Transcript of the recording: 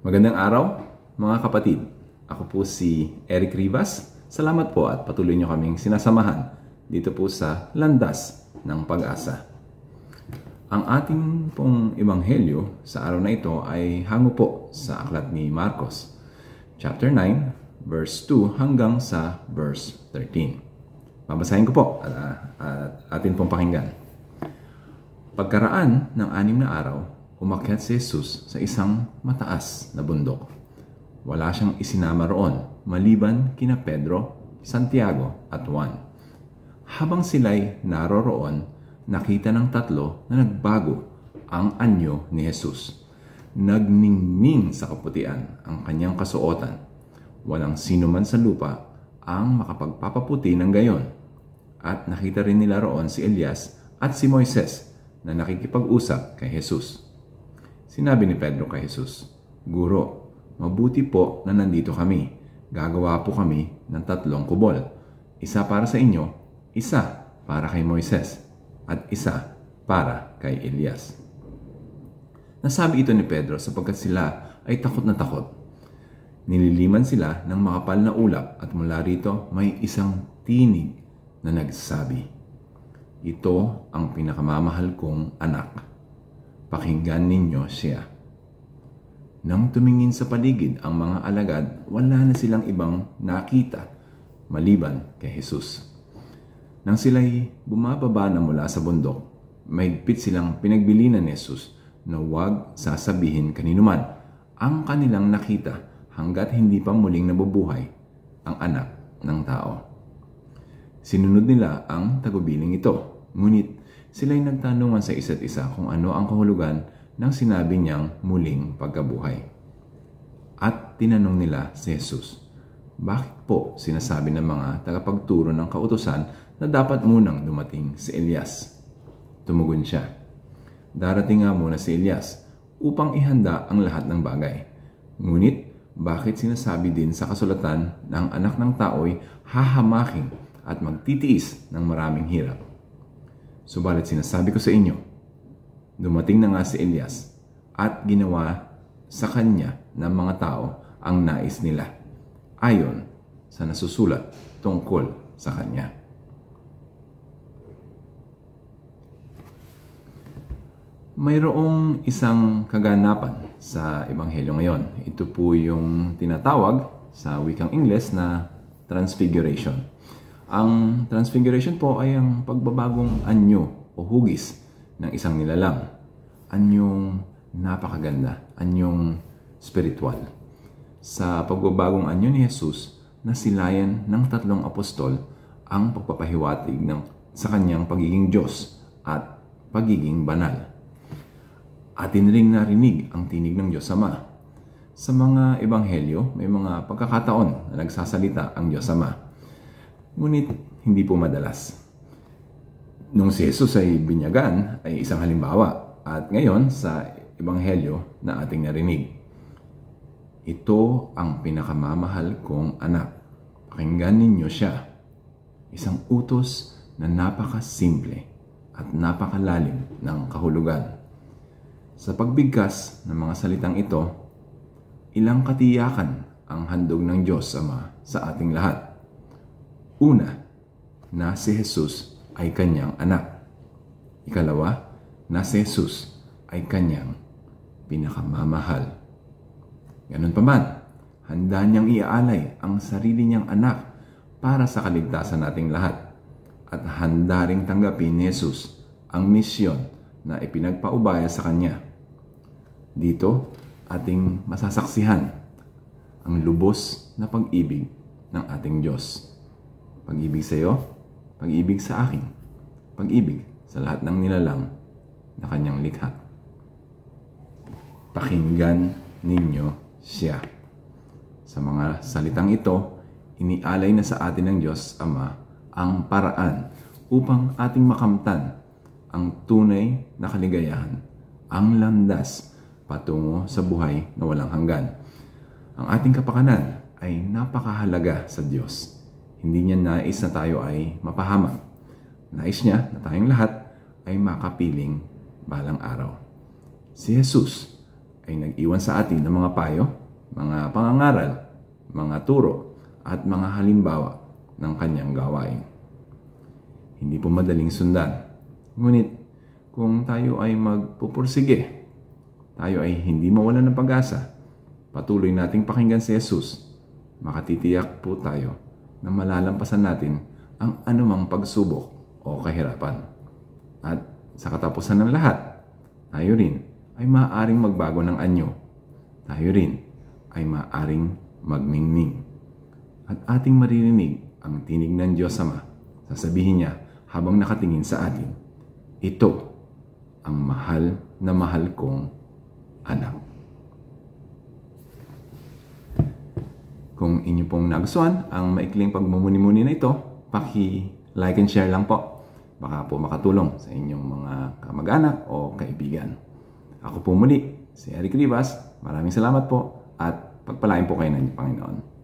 Magandang araw, mga kapatid. Ako po si Eric Rivas. Salamat po at patuloy niyo kaming sinasamahan dito po sa Landas ng Pag-asa. Ang ating pong ebanghelyo sa araw na ito ay hango po sa aklat ni Marcos, chapter 9, verse 2 hanggang sa verse 13. Babasahin ko po at, at atin pong pakinggan. Pagkaraan ng anim na araw, umakyat si Jesus sa isang mataas na bundok. Wala siyang isinama roon maliban kina Pedro, Santiago at Juan. Habang sila'y naroroon, nakita ng tatlo na nagbago ang anyo ni Jesus. Nagningning sa kaputian ang kanyang kasuotan. Walang sino man sa lupa ang makapagpapaputi ng gayon. At nakita rin nila roon si Elias at si Moises na nakikipag-usap kay Jesus. Sinabi ni Pedro kay Jesus, Guro, mabuti po na nandito kami. Gagawa po kami ng tatlong kubol. Isa para sa inyo, isa para kay Moises, at isa para kay Elias. Nasabi ito ni Pedro sapagkat sila ay takot na takot. Nililiman sila ng makapal na ulap at mula rito may isang tinig na nagsabi, Ito ang pinakamamahal kong anak Pakinggan ninyo siya. Nang tumingin sa paligid ang mga alagad, wala na silang ibang nakita maliban kay Jesus. Nang sila'y bumababa na mula sa bundok, mahigpit silang pinagbilinan ni Jesus na huwag sasabihin kaninuman ang kanilang nakita hanggat hindi pa muling nabubuhay ang anak ng tao. Sinunod nila ang tagubiling ito, ngunit sila'y nagtanungan sa isa't isa kung ano ang kahulugan ng sinabi niyang muling pagkabuhay. At tinanong nila si Jesus, Bakit po sinasabi ng mga tagapagturo ng kautosan na dapat munang dumating si Elias? Tumugon siya, Darating nga muna si Elias upang ihanda ang lahat ng bagay. Ngunit, bakit sinasabi din sa kasulatan na anak ng tao'y hahamaking at magtitiis ng maraming hirap? Subalit sinasabi ko sa inyo, dumating na nga si Elias at ginawa sa kanya ng mga tao ang nais nila ayon sa nasusulat tungkol sa kanya. Mayroong isang kaganapan sa Ebanghelyo ngayon. Ito po yung tinatawag sa wikang Ingles na Transfiguration. Ang transfiguration po ay ang pagbabagong anyo o hugis ng isang nilalang. Anyong napakaganda, anyong spiritual. Sa pagbabagong anyo ni Jesus, nasilayan ng tatlong apostol ang pagpapahiwatig ng, sa kanyang pagiging Diyos at pagiging banal. Atin rin narinig ang tinig ng Diyos Ama. Sa mga ebanghelyo, may mga pagkakataon na nagsasalita ang Diyos Ama ngunit hindi po madalas. Nung si Jesus ay binyagan ay isang halimbawa at ngayon sa Ebanghelyo na ating narinig. Ito ang pinakamamahal kong anak. Pakinggan ninyo siya. Isang utos na napakasimple at napakalalim ng kahulugan. Sa pagbigkas ng mga salitang ito, ilang katiyakan ang handog ng Diyos Ama sa ating lahat. Una, na si Jesus ay kanyang anak. Ikalawa, na si Jesus ay kanyang pinakamamahal. Ganun pa man, handa niyang iaalay ang sarili niyang anak para sa kaligtasan nating lahat. At handa ring tanggapin ni Jesus ang misyon na ipinagpaubaya sa Kanya. Dito, ating masasaksihan ang lubos na pag-ibig ng ating Diyos. Pag-ibig sa iyo, pag-ibig sa akin, pag-ibig sa lahat ng nilalang na kanyang likha. Pakinggan ninyo siya. Sa mga salitang ito, inialay na sa atin ng Diyos Ama ang paraan upang ating makamtan ang tunay na kaligayahan, ang landas patungo sa buhay na walang hanggan. Ang ating kapakanan ay napakahalaga sa Diyos hindi niya nais na tayo ay mapahamak. Nais niya na tayong lahat ay makapiling balang araw. Si Jesus ay nag-iwan sa atin ng mga payo, mga pangangaral, mga turo, at mga halimbawa ng kanyang gawain. Hindi po madaling sundan. Ngunit kung tayo ay magpupursige, tayo ay hindi mawala ng pag-asa, patuloy nating pakinggan si Jesus, makatitiyak po tayo na malalampasan natin ang anumang pagsubok o kahirapan. At sa katapusan ng lahat, tayo rin ay maaaring magbago ng anyo. Tayo rin ay maaaring magningning. At ating maririnig ang tinig ng Diyos Ama. Sasabihin niya habang nakatingin sa atin, Ito ang mahal na mahal kong pong nagustuhan ang maikling pagmumuni-muni na ito, paki-like and share lang po. Baka po makatulong sa inyong mga kamag-anak o kaibigan. Ako po muli, si Eric Rivas. Maraming salamat po at pagpalain po kayo ng Panginoon.